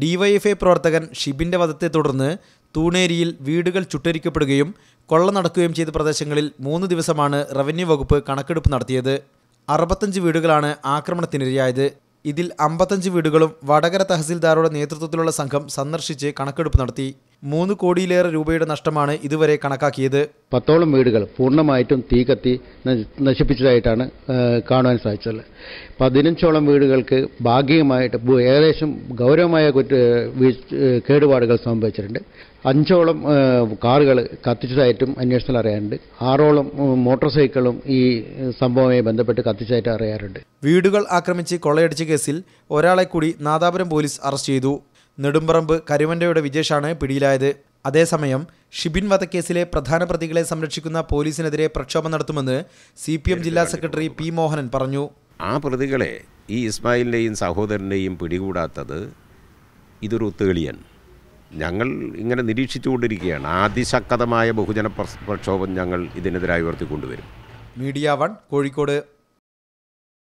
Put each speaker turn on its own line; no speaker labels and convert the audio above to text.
DYFI പ്രവർത്തകൻ ഷിബിൻ്റെ വധത്തെ തുടർന്ന് തൂണേരിയിൽ വീടുകൾ ചുട്ടരിക്കപ്പെടുകയും കൊള്ള നടക്കുകയും ചെയ്ത പ്രദേശങ്ങളിൽ മൂന്ന് ദിവസമാണ് റവന്യൂ വകുപ്പ് കണക്കെടുപ്പ് നടത്തിയത് അറുപത്തഞ്ച് വീടുകളാണ് ആക്രമണത്തിനിരയായത് ഇതിൽ അമ്പത്തഞ്ച് വീടുകളും വടകര തഹസിൽദാരുടെ നേതൃത്വത്തിലുള്ള സംഘം സന്ദർശിച്ച് കണക്കെടുപ്പ് നടത്തി മൂന്ന് കോടിയിലേറെ രൂപയുടെ
നഷ്ടമാണ് ഇതുവരെ കണക്കാക്കിയത് പത്തോളം വീടുകൾ പൂർണ്ണമായിട്ടും തീ കത്തി നശിപ്പിച്ചതായിട്ടാണ് കാണുവാൻ സാധിച്ചത് പതിനഞ്ചോളം വീടുകൾക്ക് ഭാഗികമായിട്ട് ഏകദേശം ഗൗരവമായ കേടുപാടുകൾ സംഭവിച്ചിട്ടുണ്ട് അഞ്ചോളം കാറുകൾ കത്തിച്ചതായിട്ടും അന്വേഷണത്തിൽ അറിയാറുണ്ട് ആറോളം മോട്ടോർ സൈക്കിളും ഈ സംഭവവുമായി ബന്ധപ്പെട്ട് കത്തിച്ചതായിട്ട് അറിയാറുണ്ട്
വീടുകൾ ആക്രമിച്ച് കൊള്ളയടിച്ച കേസിൽ ഒരാളെ കൂടി നാദാപുരം പോലീസ് അറസ്റ്റ് ചെയ്തു നെടുമ്പറമ്പ് കരുവൻ്റെയുടെ വിജേഷാണ് പിടിയിലായത് അതേസമയം ഷിബിൻ വധക്കേസിലെ പ്രധാന പ്രതികളെ സംരക്ഷിക്കുന്ന പോലീസിനെതിരെ പ്രക്ഷോഭം നടത്തുമെന്ന് സി ജില്ലാ സെക്രട്ടറി പി മോഹനൻ പറഞ്ഞു
ആ പ്രതികളെ ഈ ഇസ്മായിലിൻ്റെയും സഹോദരൻ്റെയും പിടികൂടാത്തത് ഇതൊരു ഒത്തുകളിയാണ് ഞങ്ങൾ ഇങ്ങനെ നിരീക്ഷിച്ചുകൊണ്ടിരിക്കുകയാണ് അതിശക്തമായ ബഹുജന പ്രക്ഷോഭം ഞങ്ങൾ ഇതിനെതിരായി ഉയർത്തിക്കൊണ്ടുവരും
മീഡിയ വൺ കോഴിക്കോട്